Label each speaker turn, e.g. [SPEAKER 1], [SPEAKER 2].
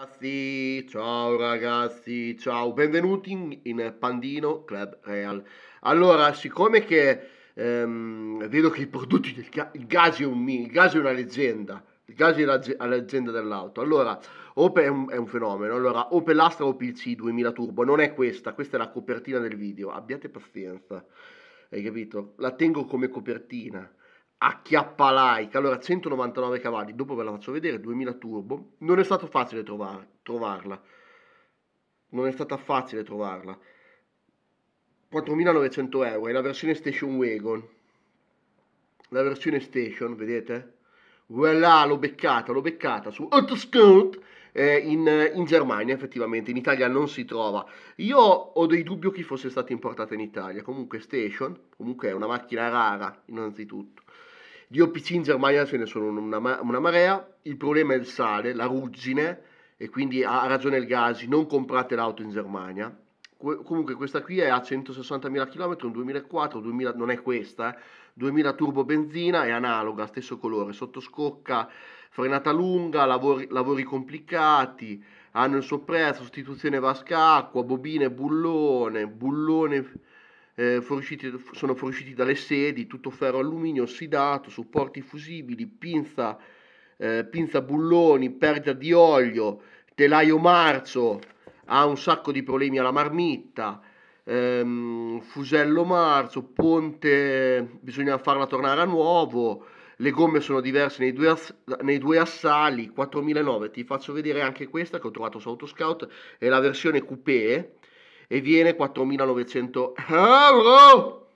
[SPEAKER 1] Ragazzi, ciao ragazzi, ciao, benvenuti in, in, Pandino Club Real. Allora, siccome che ehm, vedo che i prodotti del il gas, è un, il gas è una leggenda, il gas è la, leggenda dell'auto, allora, Opel è un, è un, fenomeno, allora, Opel Astra OPC 2000 Turbo, non è questa, questa è la copertina del video, abbiate pazienza, hai capito? La tengo come copertina acchiappa laica, allora 199 cavalli, dopo ve la faccio vedere, 2000 turbo, non è stato facile trovar trovarla, non è stata facile trovarla, 4900 euro, è la versione station wagon, la versione station, vedete? Voilà, l'ho beccata, l'ho beccata su Autoscout eh, in, in, Germania effettivamente, in Italia non si trova. Io ho dei dubbi che fosse stata importata in Italia, comunque Station, comunque è una macchina rara innanzitutto. Di OPC in Germania ce ne sono una, una marea, il problema è il sale, la ruggine, e quindi ha ragione il Gasi, non comprate l'auto in Germania. Comunque questa qui è a 160.000 km, un 2004, 2000, non è questa, eh. 2000 turbo benzina, è analoga, stesso colore, sottoscocca, frenata lunga, lavori, lavori complicati, hanno il suo prezzo, sostituzione vasca acqua, bobine, bullone, bullone eh, fuoriusciti, sono fuoriusciti dalle sedi, tutto ferro alluminio ossidato, supporti fusibili, pinza, eh, pinza bulloni, perdita di olio, telaio marzo, ha un sacco di problemi alla marmitta, ehm, fusello marzo, ponte, bisogna farla tornare a nuovo, le gomme sono diverse nei due, ass- nei due assali, 4009, ti faccio vedere anche questa che ho trovato su Autoscout, è la versione coupé, e viene 4.900 euro.